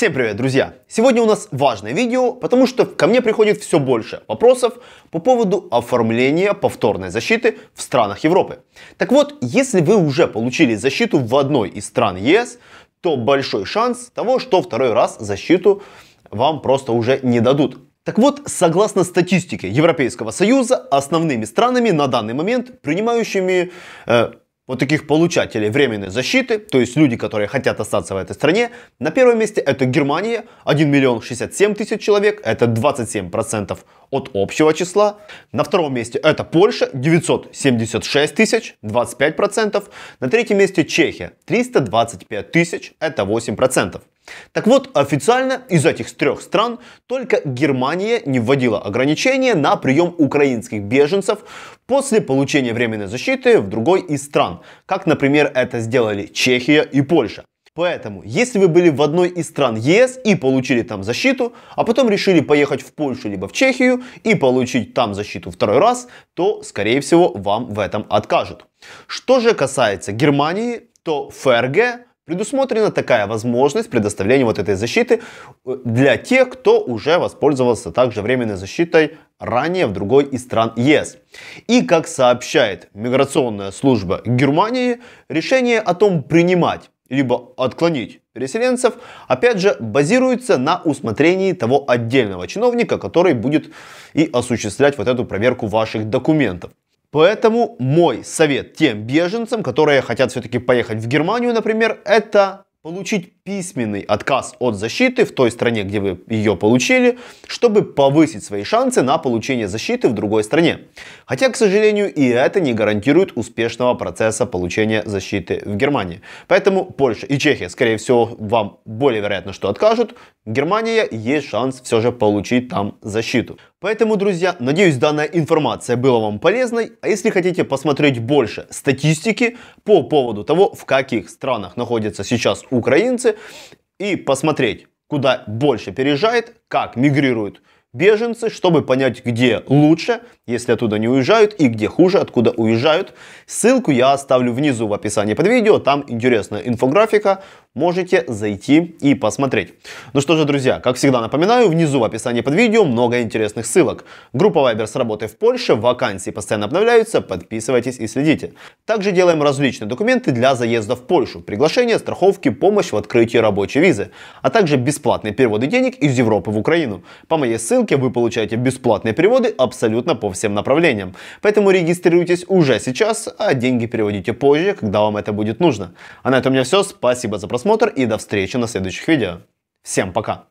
Всем привет, друзья! Сегодня у нас важное видео, потому что ко мне приходит все больше вопросов по поводу оформления повторной защиты в странах Европы. Так вот, если вы уже получили защиту в одной из стран ЕС, то большой шанс того, что второй раз защиту вам просто уже не дадут. Так вот, согласно статистике Европейского Союза, основными странами на данный момент, принимающими э, вот таких получателей временной защиты, то есть люди, которые хотят остаться в этой стране, на первом месте это Германия, 1 миллион 67 тысяч человек, это 27% от общего числа. На втором месте это Польша, 976 тысяч, 25%. На третьем месте Чехия, 325 тысяч, это 8%. Так вот, официально из этих трех стран только Германия не вводила ограничения на прием украинских беженцев после получения временной защиты в другой из стран, как, например, это сделали Чехия и Польша. Поэтому, если вы были в одной из стран ЕС и получили там защиту, а потом решили поехать в Польшу либо в Чехию и получить там защиту второй раз, то, скорее всего, вам в этом откажут. Что же касается Германии, то ФРГ Предусмотрена такая возможность предоставления вот этой защиты э, для тех, кто уже воспользовался также временной защитой ранее в другой из стран ЕС. И как сообщает миграционная служба Германии, решение о том принимать либо отклонить переселенцев, опять же, базируется на усмотрении того отдельного чиновника, который будет и осуществлять вот эту проверку ваших документов. Поэтому мой совет тем беженцам, которые хотят все-таки поехать в Германию, например, это получить письменный отказ от защиты в той стране, где вы ее получили, чтобы повысить свои шансы на получение защиты в другой стране. Хотя, к сожалению, и это не гарантирует успешного процесса получения защиты в Германии. Поэтому Польша и Чехия, скорее всего, вам более вероятно, что откажут. Германия есть шанс все же получить там защиту. Поэтому, друзья, надеюсь, данная информация была вам полезной. А если хотите посмотреть больше статистики по поводу того, в каких странах находятся сейчас украинцы, и посмотреть, куда больше переезжает, как мигрируют беженцы, чтобы понять, где лучше, если оттуда не уезжают, и где хуже, откуда уезжают. Ссылку я оставлю внизу в описании под видео, там интересная инфографика, можете зайти и посмотреть. Ну что же, друзья, как всегда напоминаю, внизу в описании под видео много интересных ссылок. Группа Viber с работой в Польше, вакансии постоянно обновляются, подписывайтесь и следите. Также делаем различные документы для заезда в Польшу, приглашение, страховки, помощь в открытии рабочей визы, а также бесплатные переводы денег из Европы в Украину. По моей ссылке вы получаете бесплатные переводы абсолютно по всем направлениям. Поэтому регистрируйтесь уже сейчас, а деньги переводите позже, когда вам это будет нужно. А на этом у меня все. Спасибо за просмотр просмотр и до встречи на следующих видео. Всем пока!